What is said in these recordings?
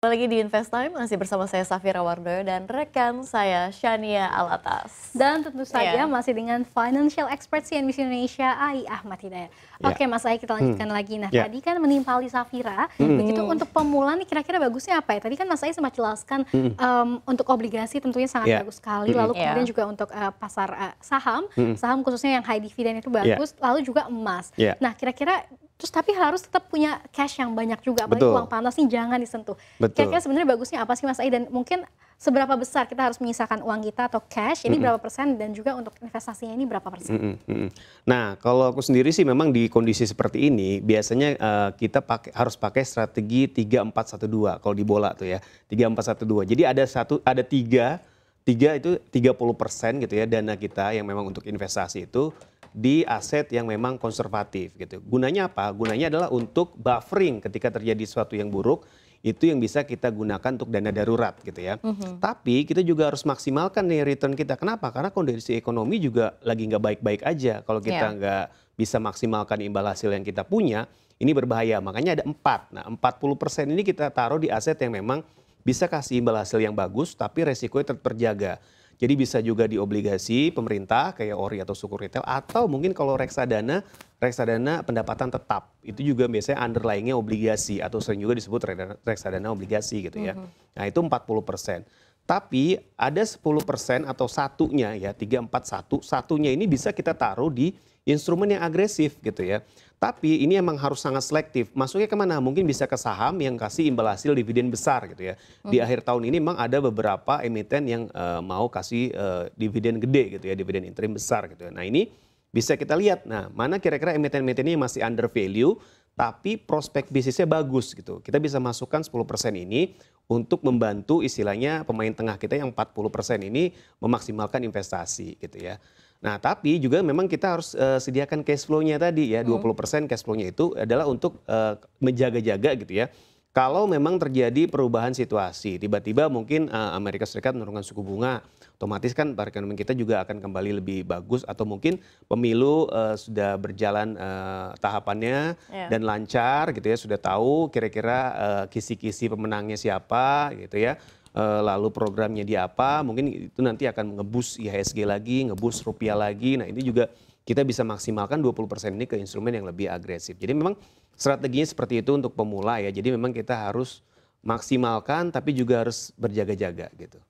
Kembali lagi di Invest Time, masih bersama saya Safira Wardoyo dan rekan saya Shania Alatas. Dan tentu saja yeah. masih dengan financial expert CNBC Indonesia, Ai Ahmad Hidayat. Yeah. Oke Mas Ai, kita hmm. lanjutkan hmm. lagi. Nah yeah. tadi kan menimpali Safira, hmm. begitu untuk pemula nih kira-kira bagusnya apa ya? Tadi kan Mas Ai sempat jelaskan hmm. um, untuk obligasi tentunya sangat yeah. bagus sekali. Hmm. Lalu yeah. kemudian juga untuk uh, pasar uh, saham, hmm. saham khususnya yang high dividend itu bagus. Yeah. Lalu juga emas. Yeah. Nah kira-kira Terus tapi harus tetap punya cash yang banyak juga, apalagi Betul. uang panas nih jangan disentuh. Kira-kira sebenarnya bagusnya apa sih Mas Ai dan mungkin seberapa besar kita harus menyisakan uang kita atau cash ini mm -mm. berapa persen dan juga untuk investasinya ini berapa persen? Mm -mm. Nah kalau aku sendiri sih memang di kondisi seperti ini biasanya uh, kita pake, harus pakai strategi 3412 kalau di bola tuh ya 3412. Jadi ada satu ada tiga tiga itu 30 persen gitu ya dana kita yang memang untuk investasi itu di aset yang memang konservatif gitu. Gunanya apa? Gunanya adalah untuk buffering ketika terjadi sesuatu yang buruk itu yang bisa kita gunakan untuk dana darurat gitu ya. Mm -hmm. Tapi kita juga harus maksimalkan nih return kita. Kenapa? Karena kondisi ekonomi juga lagi nggak baik-baik aja. Kalau kita yeah. nggak bisa maksimalkan imbal hasil yang kita punya, ini berbahaya. Makanya ada empat. Nah, empat puluh persen ini kita taruh di aset yang memang bisa kasih imbal hasil yang bagus, tapi resikonya tetap terjaga. Jadi bisa juga di obligasi pemerintah kayak ORI atau suku retail atau mungkin kalau reksadana, reksadana pendapatan tetap. Itu juga biasanya underlyingnya obligasi atau sering juga disebut reksadana obligasi gitu ya. Mhm. Nah itu 40 persen. Tapi ada 10 persen atau satunya ya, 3, 4, 1, satunya ini bisa kita taruh di instrumen yang agresif gitu ya. Tapi ini emang harus sangat selektif. Masuknya kemana? Mungkin bisa ke saham yang kasih imbal hasil dividen besar gitu ya. Di hmm. akhir tahun ini memang ada beberapa emiten yang uh, mau kasih uh, dividen gede gitu ya, dividen interim besar gitu ya. Nah ini bisa kita lihat. Nah mana kira-kira emiten-emiten ini masih under value tapi prospek bisnisnya bagus gitu. Kita bisa masukkan 10% ini untuk membantu istilahnya pemain tengah kita yang 40% ini memaksimalkan investasi gitu ya. Nah, tapi juga memang kita harus uh, sediakan cash flow-nya tadi ya. 20% hmm. cash flow-nya itu adalah untuk uh, menjaga-jaga gitu ya. Kalau memang terjadi perubahan situasi, tiba-tiba mungkin uh, Amerika Serikat menurunkan suku bunga, otomatis kan perekonomian kita juga akan kembali lebih bagus atau mungkin pemilu uh, sudah berjalan uh, tahapannya yeah. dan lancar gitu ya, sudah tahu kira-kira uh, kisi-kisi pemenangnya siapa gitu ya Eh, lalu programnya di apa, mungkin itu nanti akan ngebus IHSG lagi, ngebus rupiah lagi. Nah ini juga kita bisa maksimalkan 20% ini ke instrumen yang lebih agresif. Jadi memang strateginya seperti itu untuk pemula ya. Jadi memang kita harus maksimalkan tapi juga harus berjaga-jaga gitu.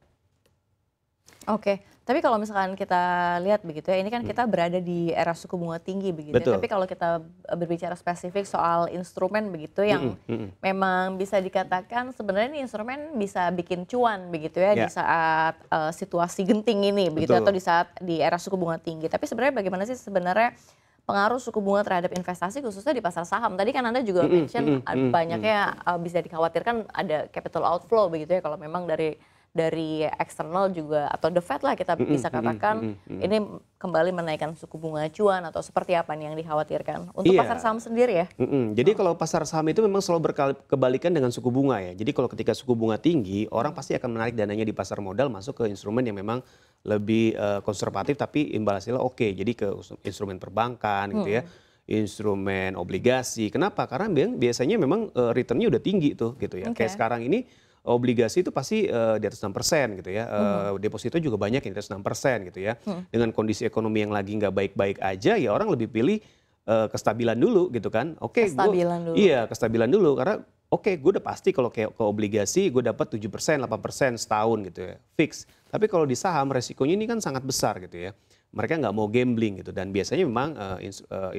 Oke, tapi kalau misalkan kita lihat begitu ya, ini kan kita hmm. berada di era suku bunga tinggi begitu. Ya. Betul. Ya. Tapi kalau kita e, berbicara spesifik soal instrumen begitu yang mm -hmm. memang bisa dikatakan sebenarnya ini instrumen bisa bikin cuan begitu ya yeah. di ya. saat uh, situasi genting ini begitu ya, Betul. atau di saat di era suku bunga tinggi. Tapi sebenarnya bagaimana sih sebenarnya pengaruh suku bunga terhadap investasi khususnya di pasar saham. Tadi kan Anda juga mention mm -hmm. banyaknya uh, bisa dikhawatirkan ada capital outflow begitu ya kalau memang dari dari eksternal juga atau the Fed lah kita bisa katakan mm, mm, ini kembali menaikkan suku bunga acuan atau seperti apa nih yang dikhawatirkan untuk yeah. pasar saham sendiri ya. Mm Jadi oh. kalau pasar saham itu memang selalu berkebalikan dengan suku bunga ya. Jadi kalau ketika suku bunga tinggi, orang pasti akan menarik dananya di pasar modal masuk ke instrumen yang memang lebih uh, konservatif tapi imbal hasilnya oke. Okay. Jadi ke instrumen perbankan gitu ya hmm. instrumen obligasi. Kenapa? Karena biasanya memang eh, returnnya udah tinggi tuh gitu ya. Okay. Kayak sekarang ini obligasi itu pasti uh, di atas 6 persen gitu ya. Uh, hmm. Eh, deposito juga banyak yang di atas 6 persen gitu ya. Hmm. Dengan kondisi ekonomi yang lagi nggak baik-baik aja ya orang lebih pilih uh, kestabilan dulu gitu kan. Oke, okay, kestabilan gua, dulu. Iya, kestabilan dulu karena oke okay, gue udah pasti kalau kayak ke obligasi gue dapat 7 persen, 8 persen setahun gitu ya, fix. Tapi kalau di saham resikonya ini kan sangat besar gitu ya. Mereka nggak mau gambling gitu dan biasanya memang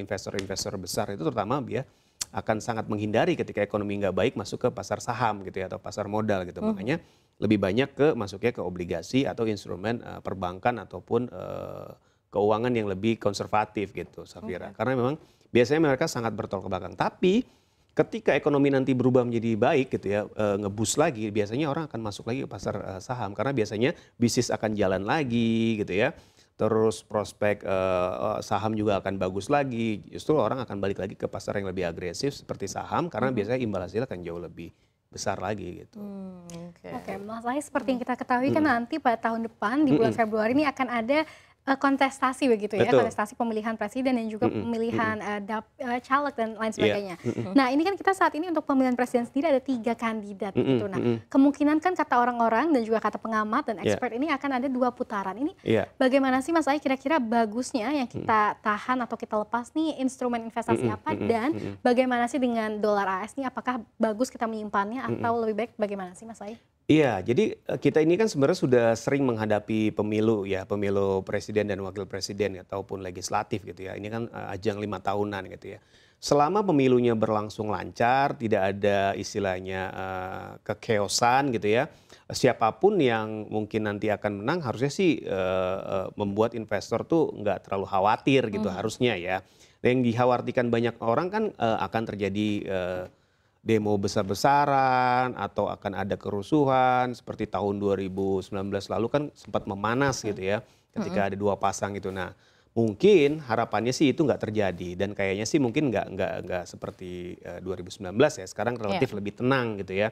investor-investor uh, investor besar itu terutama dia ya, akan sangat menghindari ketika ekonomi nggak baik masuk ke pasar saham gitu ya atau pasar modal gitu. Hmm. Makanya lebih banyak ke masuknya ke obligasi atau instrumen uh, perbankan ataupun uh, keuangan yang lebih konservatif gitu, Safira. Okay. Karena memang biasanya mereka sangat ke belakang. Tapi ketika ekonomi nanti berubah menjadi baik gitu ya e, eh, ngebus lagi biasanya orang akan masuk lagi ke pasar e, saham karena biasanya bisnis akan jalan lagi gitu ya terus prospek uh, saham juga akan bagus lagi. Justru orang akan balik lagi ke pasar yang lebih agresif seperti saham karena hmm. biasanya imbal hasil akan jauh lebih besar lagi gitu. Hmm, Oke, okay. okay, Mas Lai seperti yang kita ketahui hmm. kan nanti pada tahun depan di bulan hmm. Februari ini akan ada Eh, kontestasi begitu ya, kontestasi pemilihan presiden dan juga mm hmm pemilihan mm hmm Uh, dap, uh, caleg dan lain iya. sebagainya. Yeah. Nah ini kan kita saat ini untuk pemilihan presiden sendiri ada tiga kandidat mm hmm gitu. Nah mm hmm kemungkinan kan kata orang-orang dan juga kata pengamat dan iya. expert yeah. ini akan ada dua putaran. Ini yeah. bagaimana sih Mas Ayi kira-kira bagusnya yang kita mm. tahan atau kita lepas nih instrumen investasi mm hmm apa dan mm hmm bagaimana sih dengan dolar AS nih apakah bagus kita menyimpannya atau mm hmm lebih baik bagaimana sih Mas Ayi? Iya, jadi eh, kita ini kan sebenarnya sudah sering menghadapi pemilu ya, pemilu presiden dan wakil presiden ataupun legislatif gitu ya. Ini kan eh, ajang lima tahunan gitu ya. Selama pemilunya berlangsung lancar, tidak ada istilahnya uh, kekeosan gitu ya. Siapapun yang mungkin nanti akan menang harusnya sih uh, membuat investor tuh nggak terlalu khawatir gitu hmm. harusnya ya. Yang dikhawatirkan banyak orang kan uh, akan terjadi uh, demo besar-besaran atau akan ada kerusuhan seperti tahun 2019 lalu kan sempat memanas gitu ya ketika ada dua pasang gitu. Nah mungkin harapannya sih itu nggak terjadi dan kayaknya sih mungkin nggak nggak nggak seperti uh, eh, 2019 ya sekarang relatif yeah. lebih tenang gitu ya.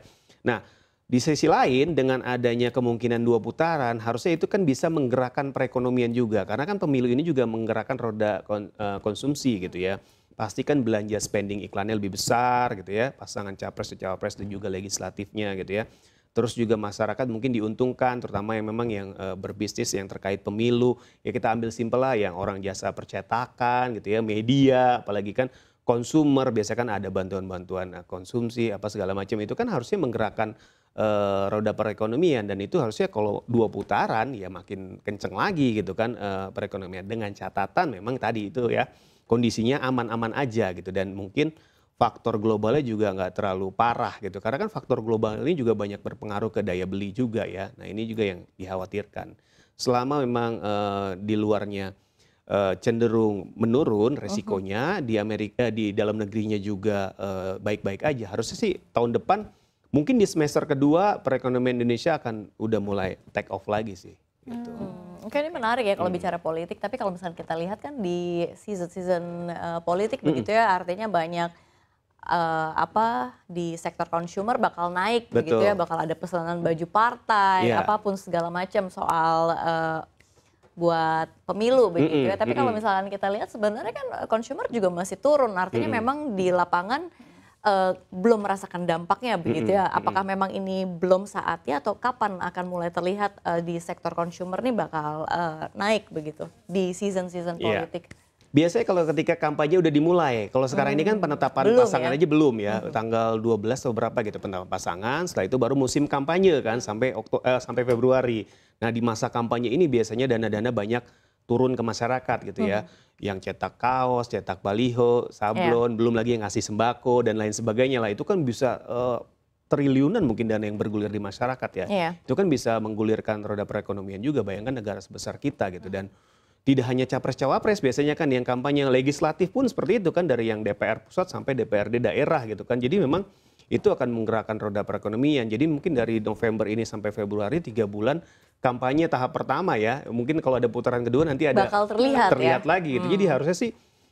Nah di sisi lain dengan adanya kemungkinan dua putaran harusnya itu kan bisa menggerakkan perekonomian juga karena kan pemilu ini juga menggerakkan roda kon, uh, konsumsi gitu ya pastikan belanja spending iklannya lebih besar gitu ya, pasangan capres dan cawapres dan juga legislatifnya gitu ya. Terus juga masyarakat mungkin diuntungkan, terutama yang memang yang e, berbisnis yang terkait pemilu. Ya kita ambil simpel lah yang orang jasa percetakan gitu ya, media, apalagi kan konsumer biasanya kan ada bantuan-bantuan eh, konsumsi apa segala macam itu kan harusnya menggerakkan e, roda perekonomian dan itu harusnya kalau dua putaran ya makin kenceng lagi gitu kan e, perekonomian dengan catatan memang tadi itu ya kondisinya aman-aman aja gitu dan mungkin faktor globalnya juga nggak terlalu parah gitu karena kan faktor global ini juga banyak berpengaruh ke daya beli juga ya nah ini juga yang dikhawatirkan selama memang uh, di luarnya uh, cenderung menurun resikonya uh -huh. di Amerika di dalam negerinya juga eh, baik-baik uh, aja harusnya sih tahun depan mungkin di semester kedua perekonomian Indonesia akan udah mulai take off lagi sih gitu. Hmm. Oke okay, ini menarik ya kalau hmm. bicara politik, tapi kalau misalnya kita lihat kan di season-season uh, politik hmm. begitu ya, artinya banyak uh, apa di sektor consumer bakal naik Betul. begitu ya, bakal ada pesanan baju partai, yeah. apapun segala macam soal uh, buat pemilu hmm, begitu mm -mm, ya. Hmm, tapi mm -mm. kalau hmm. misalkan kita lihat sebenarnya kan consumer juga masih turun. Artinya mm -mm. memang di lapangan uh, belum merasakan dampaknya begitu ya. Apakah memang ini belum saatnya atau kapan akan mulai terlihat uh, di sektor consumer ini bakal uh, naik begitu di season-season iya. politik? Yeah. Biasanya kalau ketika kampanye udah dimulai, kalau sekarang hmm. ini kan hmm. penetapan belum, pasangan ya? aja belum ya, hmm. tanggal 12 atau berapa gitu penetapan pasangan, setelah itu baru musim kampanye kan sampai Okto, eh, sampai Februari. Nah, di masa kampanye ini biasanya dana-dana banyak turun ke masyarakat gitu ya. Hmm. Yang cetak kaos, cetak baliho, sablon, yeah. belum lagi yang ngasih sembako dan lain sebagainya lah. Itu kan bisa uh, triliunan mungkin dana yang bergulir di masyarakat ya. Yeah. Itu kan bisa menggulirkan roda perekonomian juga. Bayangkan negara sebesar kita gitu dan tidak hanya capres-cawapres, biasanya kan yang kampanye yang legislatif pun seperti itu kan dari yang DPR pusat sampai DPRD daerah gitu kan. Jadi memang itu akan menggerakkan roda perekonomian. Jadi mungkin dari November ini sampai Februari tiga bulan kampanye tahap pertama ya. Mungkin kalau ada putaran kedua nanti ada bakal terlihat, ya. terlihat ya? lagi gitu. Hmm. Jadi harusnya sih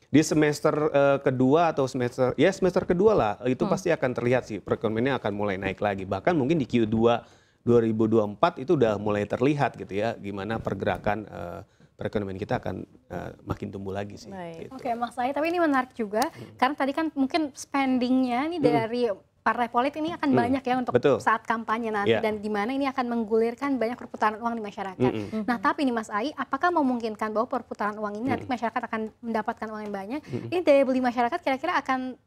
di semester uh, kedua atau semester ya semester kedua lah itu hmm. pasti akan terlihat sih perekonomiannya akan mulai naik lagi. Bahkan mungkin di Q2 2024 itu udah mulai terlihat gitu ya gimana pergerakan uh, perekonomian kita akan uh, makin tumbuh lagi sih. Gitu. Oke, Mas Ayi, tapi ini menarik juga hmm. karena tadi kan mungkin spendingnya ini hmm. dari partai politik ini akan hmm. banyak ya untuk Betul. saat kampanye nanti yeah. dan di mana ini akan menggulirkan banyak perputaran uang di masyarakat. Mm -hmm. Nah, tapi ini Mas Ai, apakah memungkinkan bahwa perputaran uang ini mm -hmm. nanti masyarakat akan mendapatkan uang yang banyak? Mm -hmm. Ini daya beli masyarakat kira-kira akan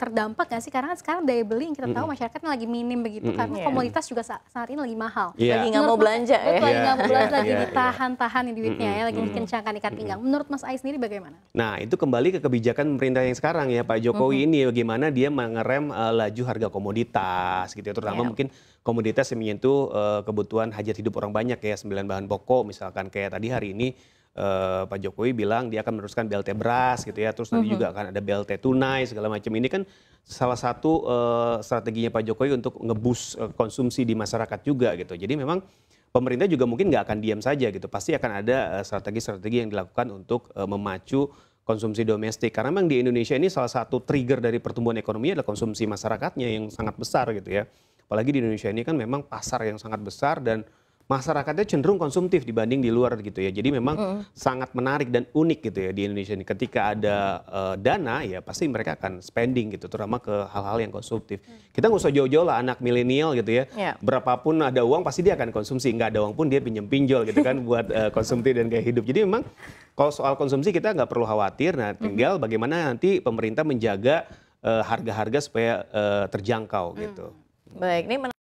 terdampak nggak sih? Karena kan sekarang daya beli yang kita tahu mm masyarakatnya lagi minim begitu mm -hmm. karena yeah. komoditas juga saat, saat ini lagi mahal. Yeah. Iya. Eh. Lagi nggak mau belanja ya. Betul, lagi nggak mau belanja, lagi iya, iya. ditahan-tahan yeah. duitnya mm -hmm. ya, lagi dikencangkan ikat pinggang. Menurut Mas Ais sendiri bagaimana? Nah itu kembali ke kebijakan pemerintah yang sekarang ya Pak Jokowi mm -hmm. ini bagaimana dia mengerem uh, laju harga komoditas gitu ya, terutama yeah. mungkin komoditas yang menyentuh uh, kebutuhan hajat hidup orang banyak ya, sembilan bahan pokok misalkan kayak tadi hari ini uh, Pak Jokowi bilang dia akan meneruskan BLT beras gitu ya, terus nanti mm-hmm. juga akan ada BLT tunai segala macam. Ini kan salah satu uh, strateginya Pak Jokowi untuk ngebus uh, eh, konsumsi di masyarakat juga gitu. Jadi memang pemerintah juga mungkin nggak akan diam saja gitu. Pasti akan ada strategi-strategi yang dilakukan untuk uh, memacu konsumsi domestik. Karena memang di Indonesia ini salah satu trigger dari pertumbuhan ekonomi adalah konsumsi masyarakatnya yang sangat besar gitu ya. Apalagi di Indonesia ini kan memang pasar yang sangat besar dan masyarakatnya cenderung konsumtif dibanding di luar gitu ya. Jadi memang mm. sangat menarik dan unik gitu ya di Indonesia ini. Ketika ada uh, dana ya pasti mereka akan spending gitu, terutama ke hal-hal yang konsumtif. Mm. Kita nggak usah jauh-jauh lah anak milenial gitu ya. Yeah. Berapapun ada uang pasti dia akan konsumsi. Nggak ada uang pun dia pinjam pinjol gitu kan buat uh, eh, konsumtif dan gaya hidup. Jadi memang kalau soal konsumsi kita nggak perlu khawatir. Nah tinggal mm bagaimana nanti pemerintah menjaga eh, harga-harga uh, supaya uh, terjangkau mm. gitu. Baik, ini